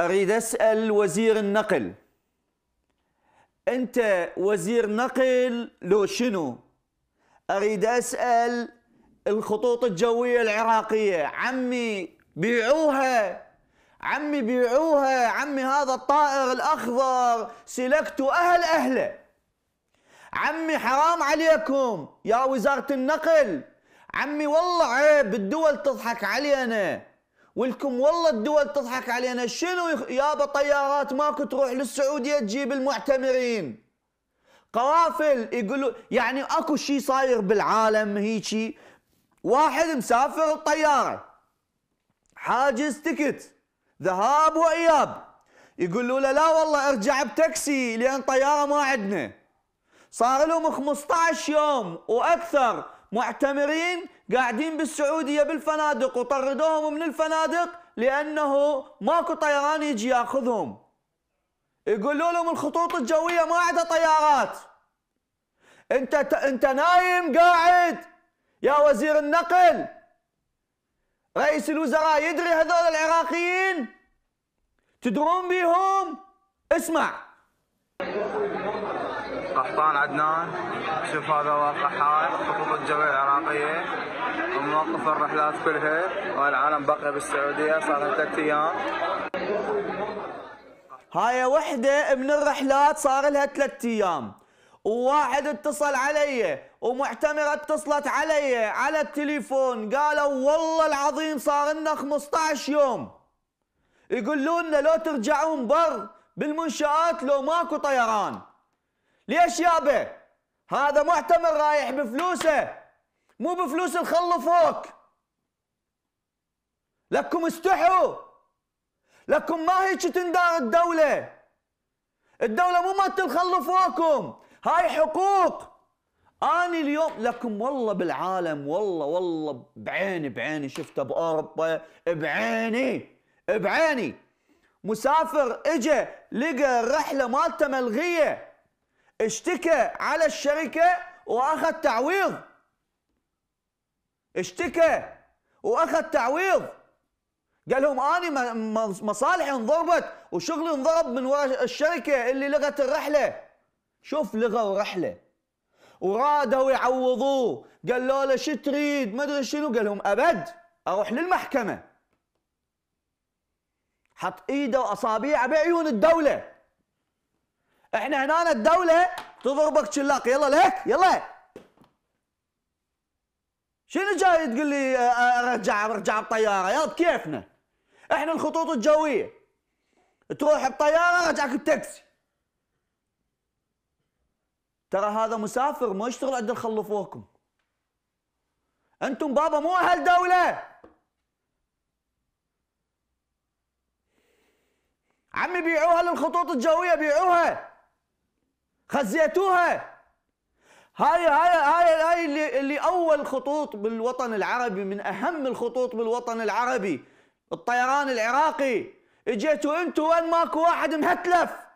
أريد أسأل وزير النقل أنت وزير نقل لو شنو أريد أسأل الخطوط الجوية العراقية عمي بيعوها عمي بيعوها عمي هذا الطائر الأخضر سلكتوا أهل أهله عمي حرام عليكم يا وزارة النقل عمي والله عيب الدول تضحك علينا ولكم والله الدول تضحك علينا شنو يابا طيارات ماكو تروح للسعوديه تجيب المعتمرين قوافل يقولوا يعني اكو شيء صاير بالعالم هيجي واحد مسافر الطياره حاجز تكت ذهاب واياب يقولوا له لا والله ارجع بتاكسي لان طياره ما عندنا صار لهم 15 يوم واكثر معتمرين قاعدين بالسعودية بالفنادق وطردوهم من الفنادق لأنه ماكو طيران يجي ياخذهم يقولوا لهم الخطوط الجوية ما عندها طيارات انت ت... انت نايم قاعد يا وزير النقل رئيس الوزراء يدري هذول العراقيين تدرون بيهم اسمع قحطان عدنان شوف هذا واقع حال خطوط الجوية العراقية وموقف الرحلات كلها والعالم بقي بالسعودية صار لها ثلاث أيام هاي وحدة من الرحلات صار لها ثلاث أيام وواحد اتصل علي ومعتمرة اتصلت علي على التليفون قالوا والله العظيم صار لنا 15 يوم يقولون لو ترجعون بر بالمنشآت لو ماكو طيران ليش يابا هذا معتمر رايح بفلوسه مو بفلوس الخلفوك لكم استحوا لكم ما هيك تندار الدولة الدولة مو ما الخلفوكم هاي حقوق أنا اليوم لكم والله بالعالم والله والله بعيني بعيني شفته بأوروبا بعيني بعيني مسافر اجى لقى الرحلة مالته ملغية اشتكى على الشركة وأخذ تعويض اشتكى وأخذ تعويض قال لهم أنا مصالحي انضربت وشغلي انضرب من ورا الشركة اللي لغت الرحلة شوف لغوا ورحلة ورادوا يعوضوه قالوا له شو تريد ما ادري شنو قال لهم ابد اروح للمحكمه حط ايده واصابعه بعيون الدوله احنا هنا الدوله تضربك شلاق يلا لك يلا شنو جاي تقول لي ارجع آه، آه، ارجع بطياره يلا بكيفنا احنا الخطوط الجويه تروح بطياره ارجعك بتاكسي ترى هذا مسافر ما يشتغل عند خلفوكم انتم بابا مو اهل دوله عمي بيعوها للخطوط الجويه بيعوها خزيتوها هاي هاي هاي هاي اللي, اللي اول خطوط بالوطن العربي من اهم الخطوط بالوطن العربي الطيران العراقي اجيتوا انتوا وين ماكو واحد مهتلف